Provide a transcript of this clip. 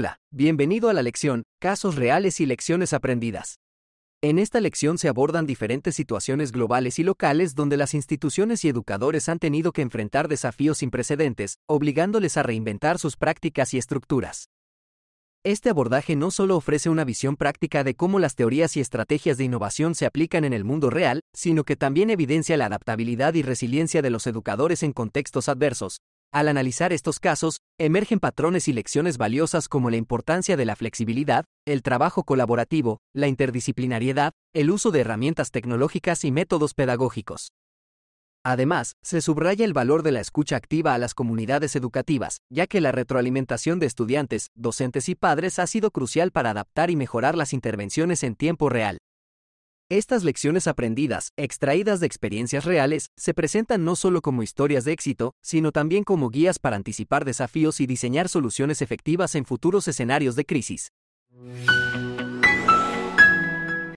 Hola, bienvenido a la lección, Casos Reales y Lecciones Aprendidas. En esta lección se abordan diferentes situaciones globales y locales donde las instituciones y educadores han tenido que enfrentar desafíos sin precedentes, obligándoles a reinventar sus prácticas y estructuras. Este abordaje no solo ofrece una visión práctica de cómo las teorías y estrategias de innovación se aplican en el mundo real, sino que también evidencia la adaptabilidad y resiliencia de los educadores en contextos adversos, al analizar estos casos, emergen patrones y lecciones valiosas como la importancia de la flexibilidad, el trabajo colaborativo, la interdisciplinariedad, el uso de herramientas tecnológicas y métodos pedagógicos. Además, se subraya el valor de la escucha activa a las comunidades educativas, ya que la retroalimentación de estudiantes, docentes y padres ha sido crucial para adaptar y mejorar las intervenciones en tiempo real. Estas lecciones aprendidas, extraídas de experiencias reales, se presentan no solo como historias de éxito, sino también como guías para anticipar desafíos y diseñar soluciones efectivas en futuros escenarios de crisis.